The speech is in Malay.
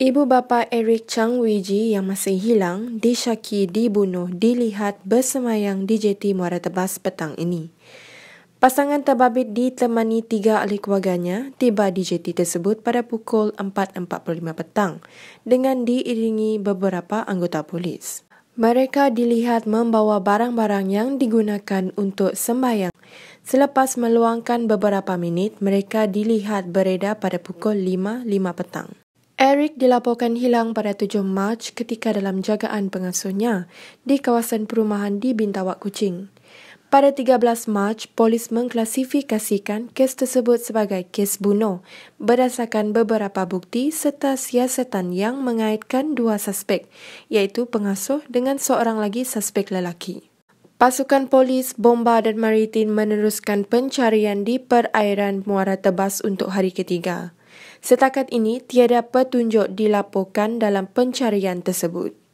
Ibu bapa Eric Chang Wiji yang masih hilang disyaki dibunuh dilihat bersemayang di JT Muara Tebas petang ini. Pasangan terbabit ditemani tiga ahli keluarganya tiba di JT tersebut pada pukul 4.45 petang dengan diiringi beberapa anggota polis. Mereka dilihat membawa barang-barang yang digunakan untuk sembahyang. Selepas meluangkan beberapa minit, mereka dilihat beredar pada pukul 5.05 petang. Eric dilaporkan hilang pada 7 Mac ketika dalam jagaan pengasuhnya di kawasan perumahan di Bintawak, Kuching. Pada 13 Mac, polis mengklasifikasikan kes tersebut sebagai kes bunuh berdasarkan beberapa bukti serta siasatan yang mengaitkan dua suspek iaitu pengasuh dengan seorang lagi suspek lelaki. Pasukan polis, bomba dan maritim meneruskan pencarian di perairan Muara Tebas untuk hari ketiga. Setakat ini, tiada petunjuk dilaporkan dalam pencarian tersebut.